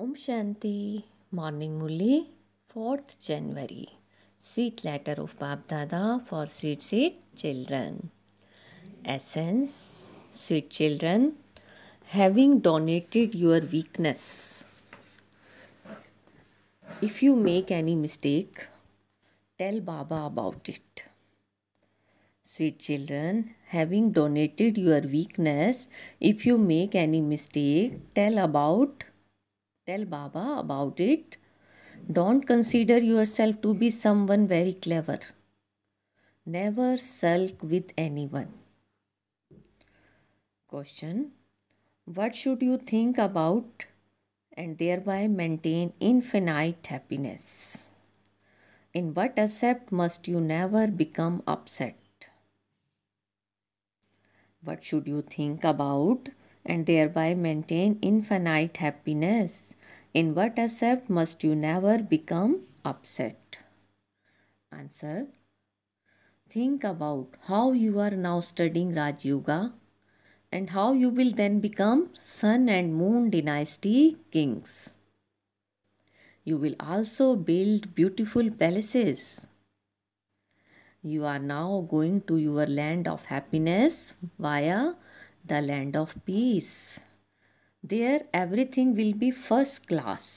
Om Shanti morning Murli fourth January sweet letter of Bap Dada for sweet sweet children essence sweet children having donated your weakness if you make any mistake tell Baba about it sweet children having donated your weakness if you make any mistake tell about Tell Baba about it. Don't consider yourself to be someone very clever. Never sulk with anyone. Question What should you think about and thereby maintain infinite happiness? In what aspect must you never become upset? What should you think about and thereby maintain infinite happiness? In what aspect must you never become upset? Answer Think about how you are now studying Raj Yoga and how you will then become Sun and Moon dynasty kings. You will also build beautiful palaces. You are now going to your land of happiness via the land of peace there everything will be first class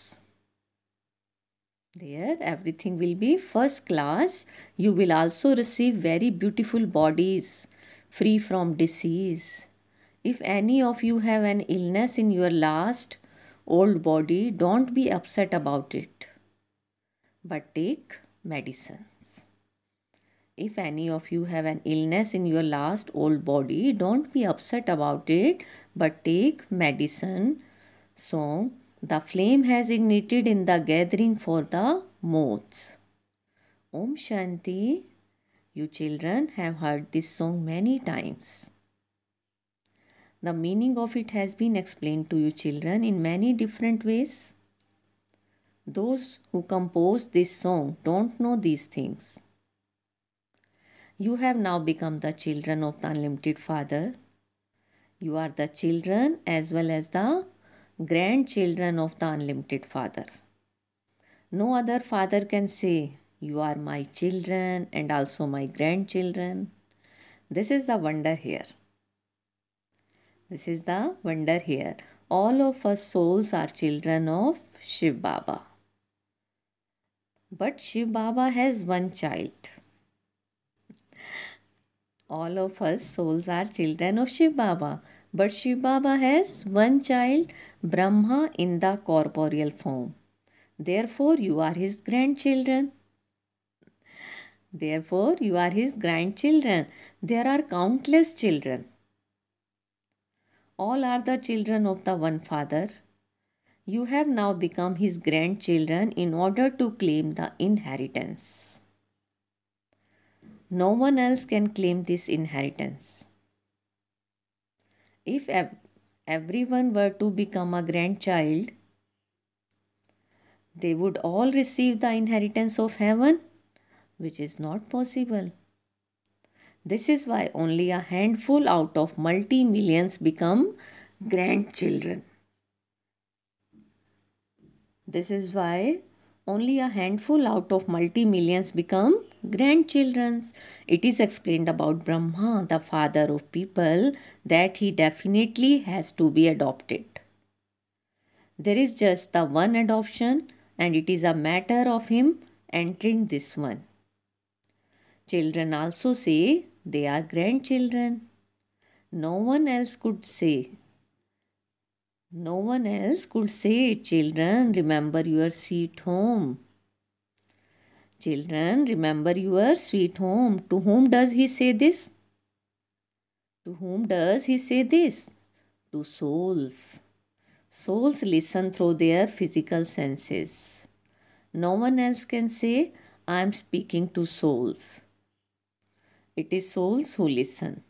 there everything will be first class you will also receive very beautiful bodies free from disease if any of you have an illness in your last old body don't be upset about it but take medicines if any of you have an illness in your last old body don't be upset about it but take medicine. So, the flame has ignited in the gathering for the moths. Om Shanti. You children have heard this song many times. The meaning of it has been explained to you children in many different ways. Those who composed this song don't know these things. You have now become the children of the unlimited Father. You are the children as well as the grandchildren of the unlimited Father. No other father can say, You are my children and also my grandchildren. This is the wonder here. This is the wonder here. All of us souls are children of Shiv Baba. But Shiv Baba has one child. All of us souls are children of Shiv Baba. But Shiv Baba has one child, Brahma, in the corporeal form. Therefore, you are his grandchildren. Therefore, you are his grandchildren. There are countless children. All are the children of the one father. You have now become his grandchildren in order to claim the inheritance. No one else can claim this inheritance. If ev everyone were to become a grandchild, they would all receive the inheritance of heaven, which is not possible. This is why only a handful out of multi millions become grandchildren. This is why only a handful out of multi millions become grandchildren. It is explained about Brahma, the father of people, that he definitely has to be adopted. There is just the one adoption, and it is a matter of him entering this one. Children also say they are grandchildren. No one else could say. No one else could say, children, remember your seat home. Children, remember your sweet home. To whom does he say this? To whom does he say this? To souls. Souls listen through their physical senses. No one else can say, I am speaking to souls. It is souls who listen.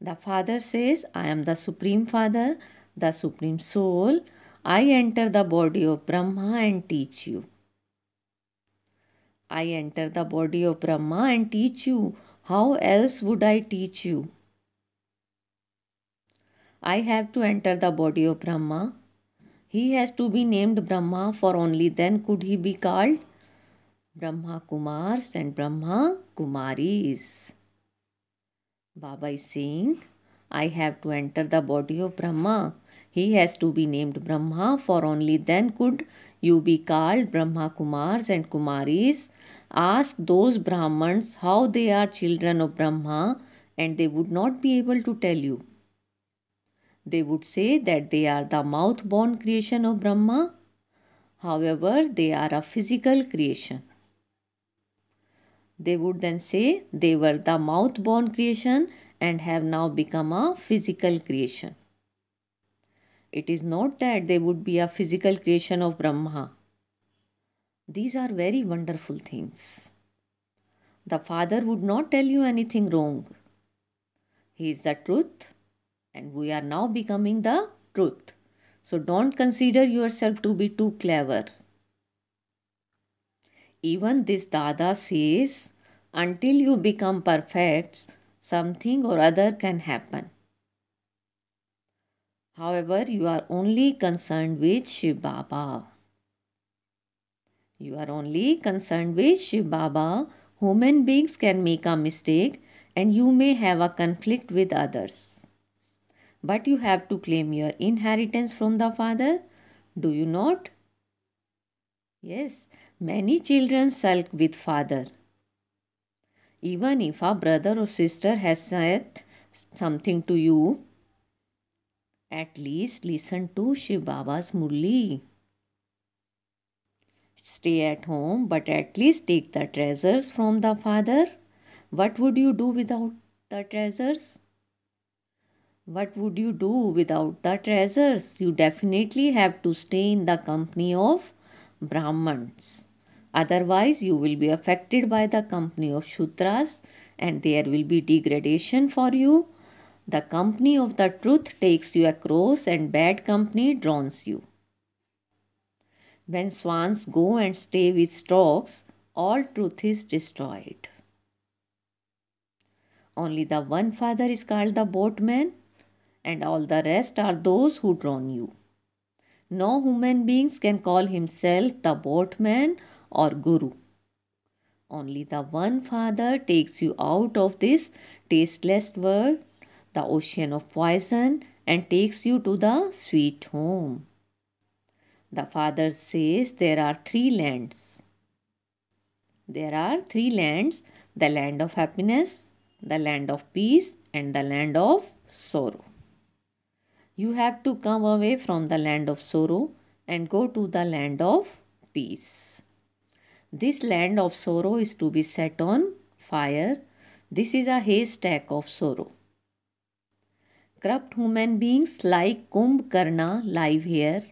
The Father says, I am the Supreme Father, the Supreme Soul. I enter the body of Brahma and teach you. I enter the body of Brahma and teach you. How else would I teach you? I have to enter the body of Brahma. He has to be named Brahma, for only then could he be called Brahma Kumars and Brahma Kumaris. Baba is saying, I have to enter the body of Brahma. He has to be named Brahma, for only then could you be called Brahma Kumars and Kumaris asked those Brahmans how they are children of Brahma, and they would not be able to tell you. They would say that they are the mouth born creation of Brahma, however, they are a physical creation. They would then say they were the mouth born creation and have now become a physical creation. It is not that they would be a physical creation of Brahma these are very wonderful things. The Father would not tell you anything wrong. He is the truth, and we are now becoming the truth. So don't consider yourself to be too clever. Even this Dada says, until you become perfect, something or other can happen. However, you are only concerned with Shiv Baba. You are only concerned with Shiv Baba. Human beings can make a mistake and you may have a conflict with others. But you have to claim your inheritance from the father, do you not? Yes, many children sulk with father. Even if a brother or sister has said something to you, at least listen to Shiv Baba's Murli stay at home, but at least take the treasures from the father. What would you do without the treasures? What would you do without the treasures? You definitely have to stay in the company of Brahmans. Otherwise, you will be affected by the company of Shudras and there will be degradation for you. The company of the truth takes you across, and bad company drowns you. When swans go and stay with storks, all truth is destroyed. Only the one father is called the boatman, and all the rest are those who drown you. No human beings can call himself the boatman or guru. Only the one father takes you out of this tasteless world, the ocean of poison, and takes you to the sweet home. The father says there are three lands. There are three lands the land of happiness, the land of peace, and the land of sorrow. You have to come away from the land of sorrow and go to the land of peace. This land of sorrow is to be set on fire. This is a haystack of sorrow. Corrupt human beings like Kumbh Karna live here.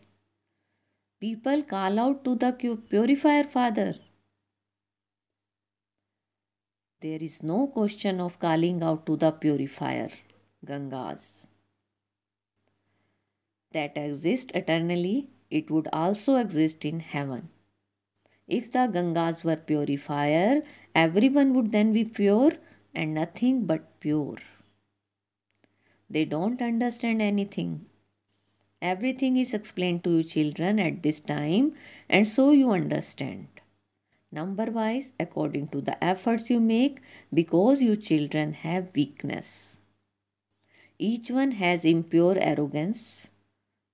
People call out to the purifier, Father. There is no question of calling out to the purifier, Gangas. That exists eternally, it would also exist in heaven. If the Gangas were purifier, everyone would then be pure and nothing but pure. They don't understand anything Everything is explained to you children at this time and so you understand. Number wise according to the efforts you make because you children have weakness. Each one has impure arrogance,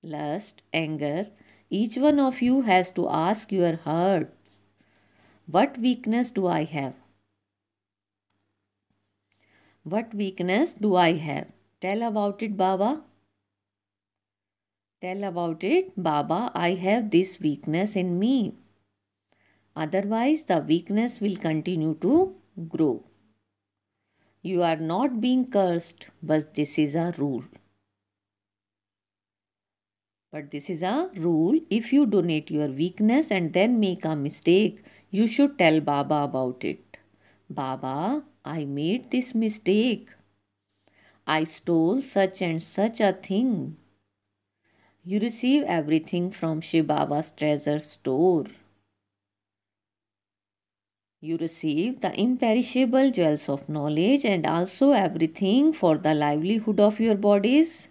lust, anger. Each one of you has to ask your hearts, What weakness do I have? What weakness do I have? Tell about it, Baba. Tell about it, Baba, I have this weakness in me. Otherwise, the weakness will continue to grow. You are not being cursed, but this is a rule. But this is a rule. If you donate your weakness and then make a mistake, you should tell Baba about it. Baba, I made this mistake. I stole such and such a thing. You receive everything from Shiva Baba's treasure store. You receive the imperishable jewels of knowledge and also everything for the livelihood of your bodies.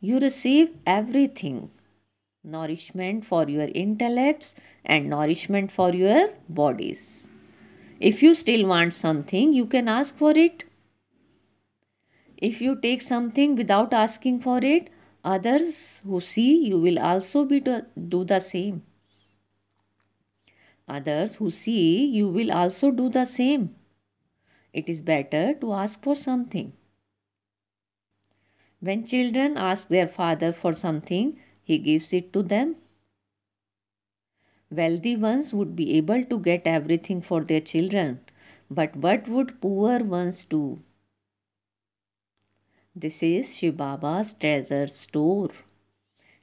You receive everything nourishment for your intellects and nourishment for your bodies. If you still want something, you can ask for it. If you take something without asking for it, Others who see you will also be do, do the same. Others who see you will also do the same. It is better to ask for something. When children ask their father for something, he gives it to them. Wealthy ones would be able to get everything for their children, but what would poor ones do? This is Shibaba's treasure store.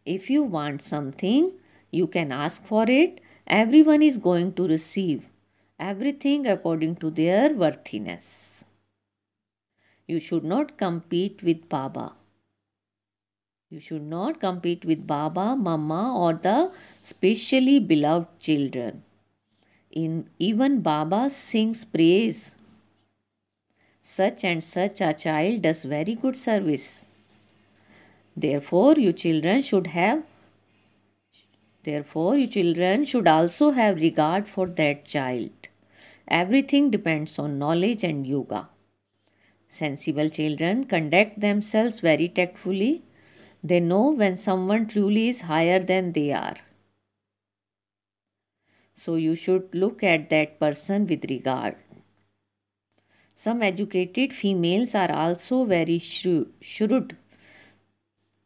If you want something, you can ask for it. Everyone is going to receive everything according to their worthiness. You should not compete with Baba. You should not compete with Baba, Mama, or the specially beloved children. In, even Baba sings praise such and such a child does very good service. Therefore, you children should have Therefore, you children should also have regard for that child. Everything depends on knowledge and yoga. Sensible children conduct themselves very tactfully. They know when someone truly is higher than they are. So, you should look at that person with regard. Some educated females are also very shrewd.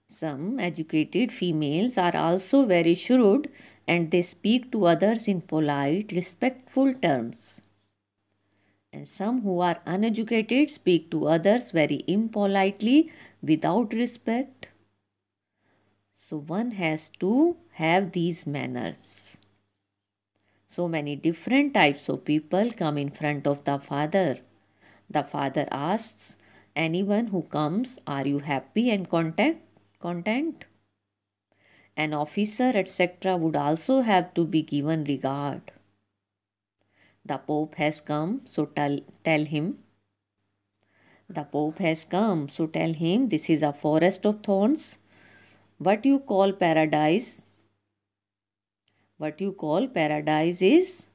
Some educated females are also very shrewd and they speak to others in polite, respectful terms. And some who are uneducated speak to others very impolitely without respect. So one has to have these manners. So many different types of people come in front of the Father. The father asks, Anyone who comes, are you happy and content? content? An officer, etc., would also have to be given regard. The Pope has come, so tell, tell him. The Pope has come, so tell him this is a forest of thorns. What you call paradise? What you call paradise is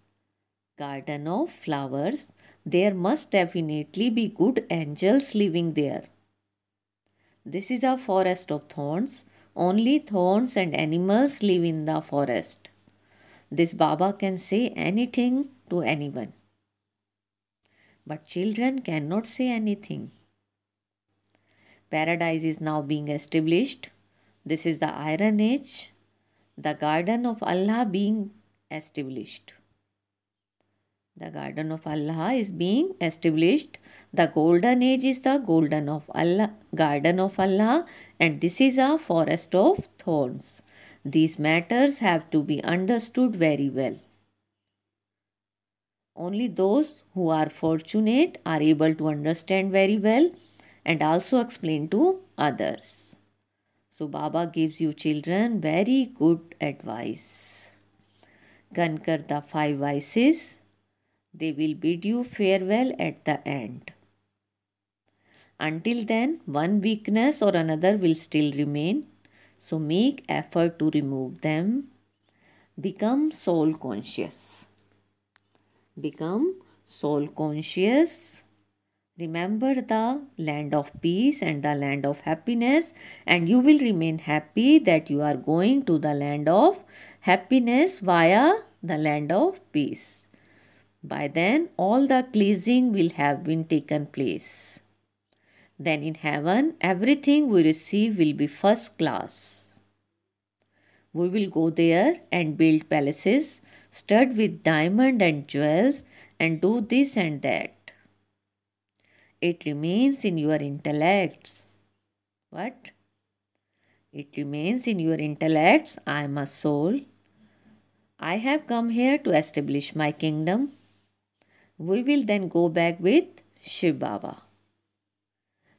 garden of flowers there must definitely be good angels living there. This is a forest of thorns. Only thorns and animals live in the forest. This Baba can say anything to anyone. But children cannot say anything. Paradise is now being established. This is the Iron Age, the garden of Allah being established. The garden of Allah is being established. The golden age is the golden of Allah, garden of Allah, and this is a forest of thorns. These matters have to be understood very well. Only those who are fortunate are able to understand very well and also explain to others. So, Baba gives you children very good advice. Conquer the five vices they will bid you farewell at the end. Until then, one weakness or another will still remain. So make effort to remove them. Become soul conscious. Become soul conscious. Remember the land of peace and the land of happiness, and you will remain happy that you are going to the land of happiness via the land of peace. By then, all the cleansing will have been taken place. Then in heaven, everything we receive will be first class. We will go there and build palaces studded with diamond and jewels and do this and that. It remains in your intellects. What? It remains in your intellects. I am a soul. I have come here to establish my kingdom. We will then go back with Shiv Baba.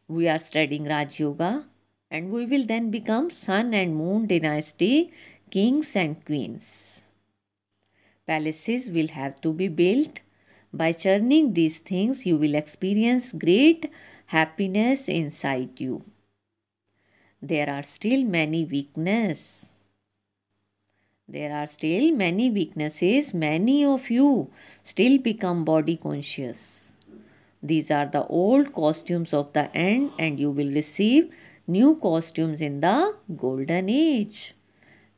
We are studying Raj Yoga and we will then become Sun and Moon dynasty kings and queens. Palaces will have to be built. By churning these things, you will experience great happiness inside you. There are still many weaknesses there are still many weaknesses. Many of you still become body conscious. These are the old costumes of the end, and you will receive new costumes in the golden age.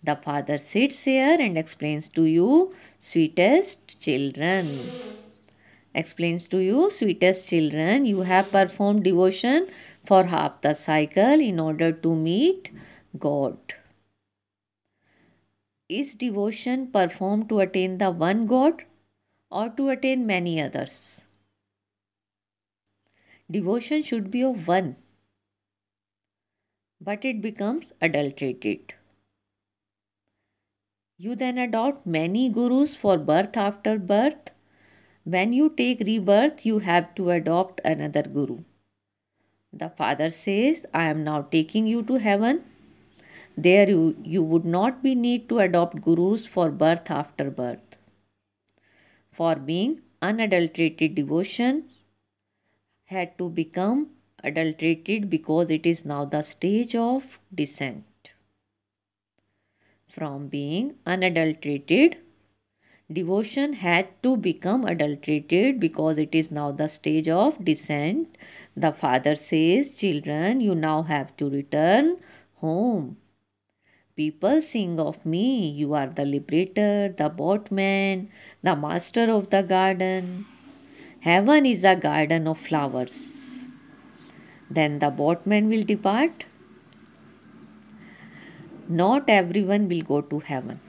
The father sits here and explains to you, sweetest children. Explains to you, sweetest children, you have performed devotion for half the cycle in order to meet God. Is devotion performed to attain the one God or to attain many others? Devotion should be of one, but it becomes adulterated. You then adopt many gurus for birth after birth. When you take rebirth, you have to adopt another guru. The father says, I am now taking you to heaven there you, you would not be need to adopt gurus for birth after birth. For being unadulterated devotion had to become adulterated because it is now the stage of descent. From being unadulterated, devotion had to become adulterated because it is now the stage of descent. The father says, Children, you now have to return home. People sing of me, you are the liberator, the boatman, the master of the garden. Heaven is a garden of flowers. Then the boatman will depart. Not everyone will go to heaven.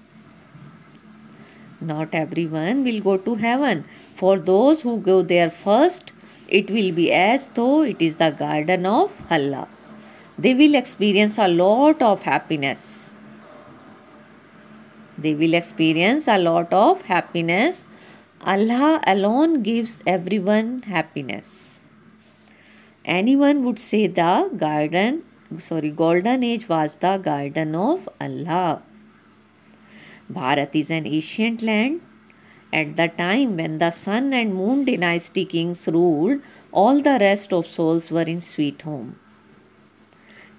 Not everyone will go to heaven. For those who go there first, it will be as though it is the garden of Allah. They will experience a lot of happiness. They will experience a lot of happiness. Allah alone gives everyone happiness. Anyone would say the garden, sorry, golden age was the garden of Allah. Bharat is an ancient land. At the time when the sun and moon dynasty kings ruled, all the rest of souls were in sweet home.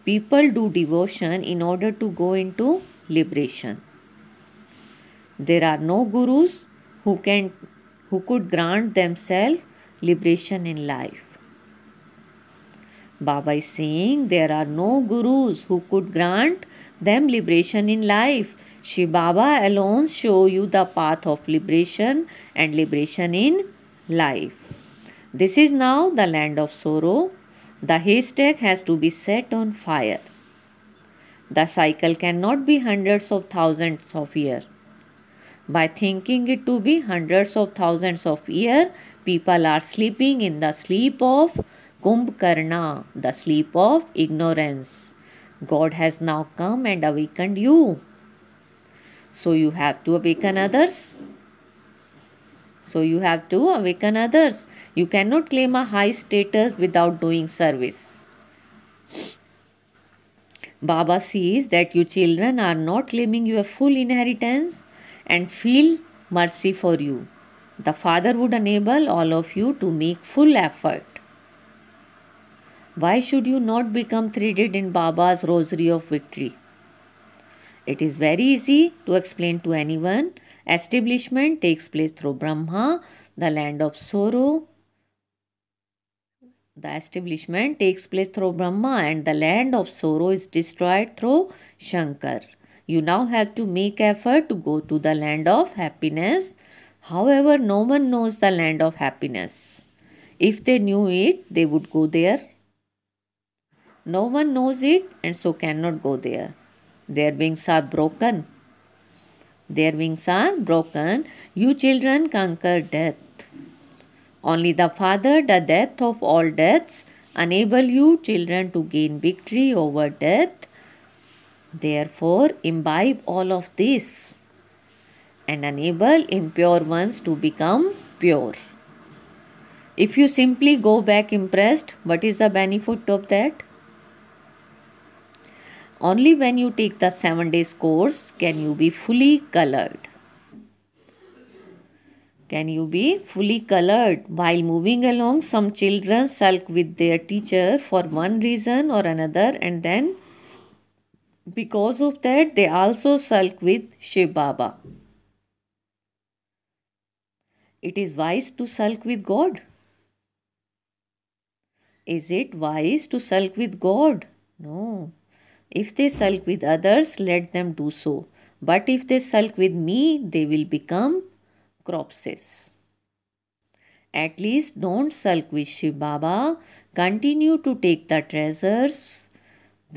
People do devotion in order to go into liberation. There are no gurus who can who could grant themselves liberation in life. Baba is saying there are no gurus who could grant them liberation in life. Shri Baba alone show you the path of liberation and liberation in life. This is now the land of sorrow. The haystack has to be set on fire. The cycle cannot be hundreds of thousands of years. By thinking it to be hundreds of thousands of years, people are sleeping in the sleep of karna, the sleep of ignorance. God has now come and awakened you. So you have to awaken others. So you have to awaken others. You cannot claim a high status without doing service. Baba sees that you children are not claiming your full inheritance and feel mercy for you. The Father would enable all of you to make full effort. Why should you not become threaded in Baba's rosary of victory? It is very easy to explain to anyone. Establishment takes place through Brahma, the land of sorrow. The establishment takes place through Brahma, and the land of sorrow is destroyed through Shankar. You now have to make effort to go to the land of happiness. However, no one knows the land of happiness. If they knew it, they would go there. No one knows it and so cannot go there. Their wings are broken. Their wings are broken. You children conquer death. Only the Father, the death of all deaths, enable you children to gain victory over death Therefore, imbibe all of this and enable impure ones to become pure. If you simply go back impressed, what is the benefit of that? Only when you take the 7 days course can you be fully colored. Can you be fully colored? While moving along, some children sulk with their teacher for one reason or another and then because of that, they also sulk with Shiv Baba. It is wise to sulk with God. Is it wise to sulk with God? No. If they sulk with others, let them do so. But if they sulk with me, they will become corpses. At least don't sulk with Shiv Baba. Continue to take the treasures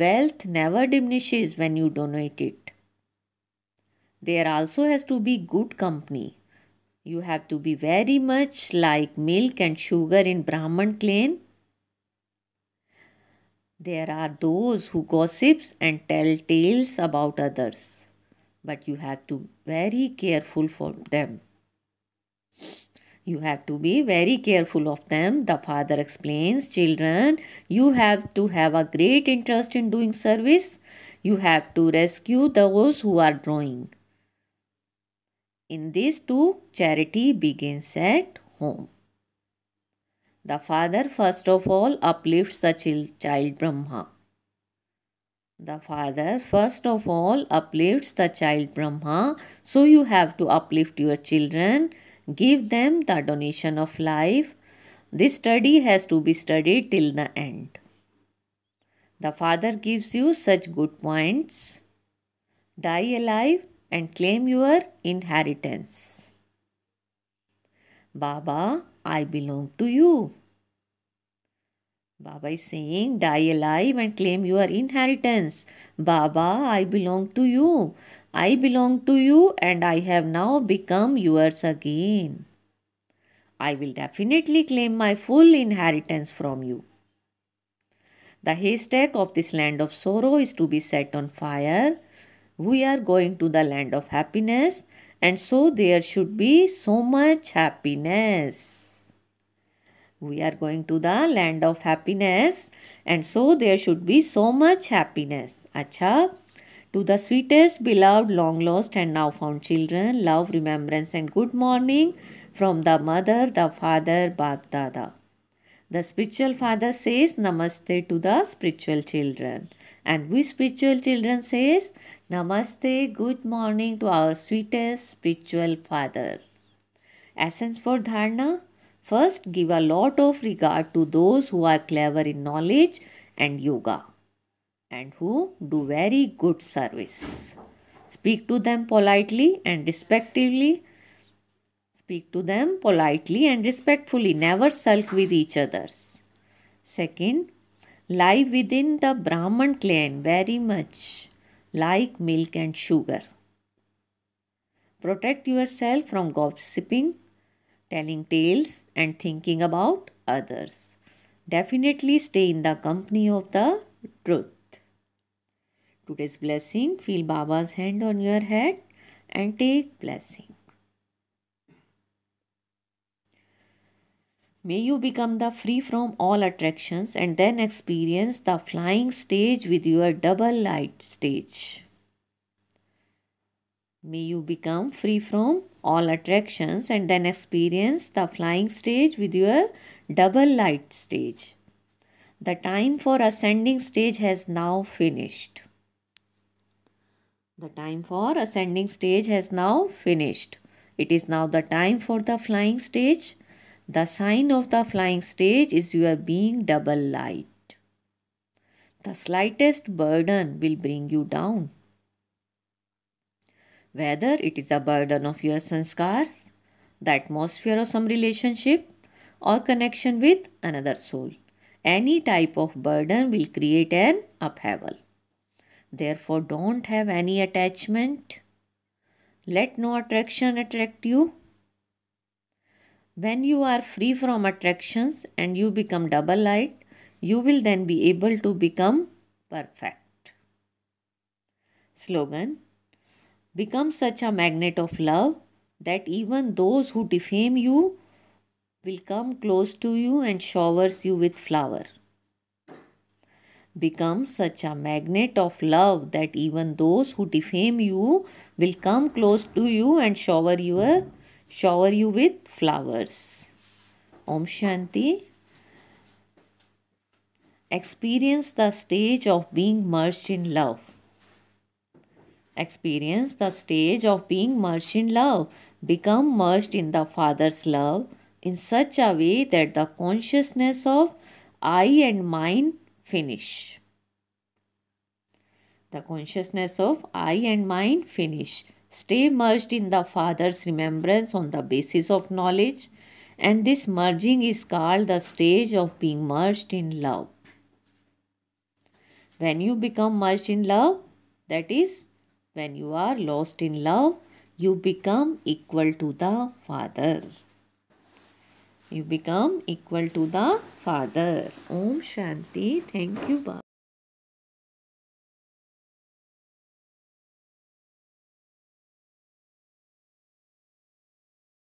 Wealth never diminishes when you donate it. There also has to be good company. You have to be very much like milk and sugar in Brahman clan. There are those who gossips and tell tales about others, but you have to very careful for them. You have to be very careful of them. The father explains, Children, you have to have a great interest in doing service. You have to rescue those who are drawing. In these two, charity begins at home. The father first of all uplifts the child Brahma. The father first of all uplifts the child Brahma. So you have to uplift your children give them the donation of life. This study has to be studied till the end. The Father gives you such good points. Die alive and claim your inheritance. Baba, I belong to you. Baba is saying, Die alive and claim your inheritance. Baba, I belong to you. I belong to you and I have now become yours again. I will definitely claim my full inheritance from you. The haystack of this land of sorrow is to be set on fire. We are going to the land of happiness, and so there should be so much happiness. We are going to the land of happiness, and so there should be so much happiness. Acha. To the sweetest, beloved, long lost, and now found children, love, remembrance, and good morning from the mother, the father, Bab Dada. The spiritual father says namaste to the spiritual children, and we spiritual children says namaste, good morning to our sweetest spiritual father. Essence for dharana First, give a lot of regard to those who are clever in knowledge and yoga and who do very good service. Speak to them politely and respectfully. Speak to them politely and respectfully. Never sulk with each other. Second, lie within the Brahman clan very much like milk and sugar. Protect yourself from gossiping, telling tales, and thinking about others. Definitely stay in the company of the truth today's blessing, feel Baba's hand on your head and take blessing. May you become the free from all attractions and then experience the flying stage with your double light stage. May you become free from all attractions and then experience the flying stage with your double light stage. The time for ascending stage has now finished. The time for ascending stage has now finished. It is now the time for the flying stage. The sign of the flying stage is you are being double light. The slightest burden will bring you down. Whether it is the burden of your sanskars, the atmosphere of some relationship, or connection with another soul, any type of burden will create an upheaval. Therefore, don't have any attachment. Let no attraction attract you. When you are free from attractions and you become double light, you will then be able to become perfect. Slogan Become such a magnet of love that even those who defame you will come close to you and showers you with flower becomes such a magnet of love that even those who defame you will come close to you and shower you, shower you with flowers. Om Shanti. Experience the stage of being merged in love. Experience the stage of being merged in love. Become merged in the Father's love in such a way that the consciousness of I and mine finish. The consciousness of I and mind finish. Stay merged in the Father's remembrance on the basis of knowledge, and this merging is called the stage of being merged in love. When you become merged in love, that is, when you are lost in love, you become equal to the Father you become equal to the father om shanti thank you baba